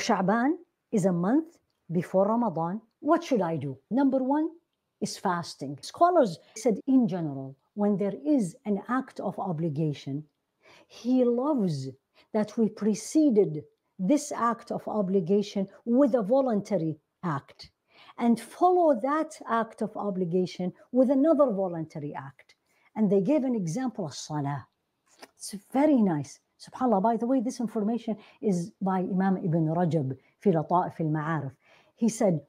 Sha'ban is a month before Ramadan. What should I do? Number one is fasting. Scholars said in general, when there is an act of obligation, he loves that we preceded this act of obligation with a voluntary act and follow that act of obligation with another voluntary act. And they gave an example of salah. It's very nice. SubhanAllah, by the way, this information is by Imam Ibn Rajab fi Lata'if al-Ma'arif. He said,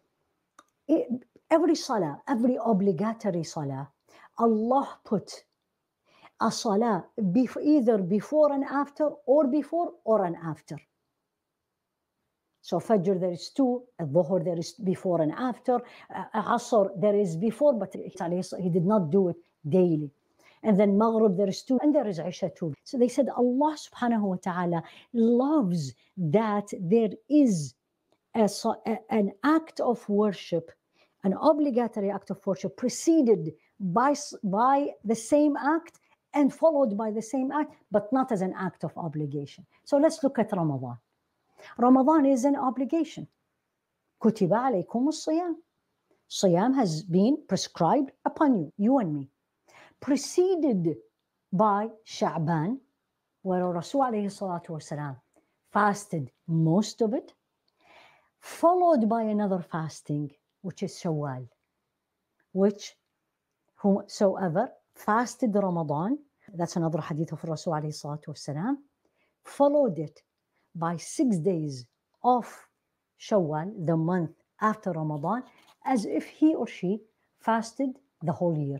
every salah, every obligatory salah, Allah put a salah either before and after or before or an after. So Fajr there is two, at Dhuhr there is before and after, uh, Asr there is before, but he did not do it daily and then Maghrib, there is two, and there is Isha too. So they said Allah subhanahu wa ta'ala loves that there is a, a, an act of worship, an obligatory act of worship, preceded by, by the same act and followed by the same act, but not as an act of obligation. So let's look at Ramadan. Ramadan is an obligation. كتب عليكم الصيام. Siyam has been prescribed upon you, you and me preceded by Sha'ban, where Rasul والسلام, fasted most of it, followed by another fasting, which is Shawwal, which whosoever fasted Ramadan, that's another hadith of Rasul والسلام, followed it by six days of Shawwal, the month after Ramadan, as if he or she fasted the whole year.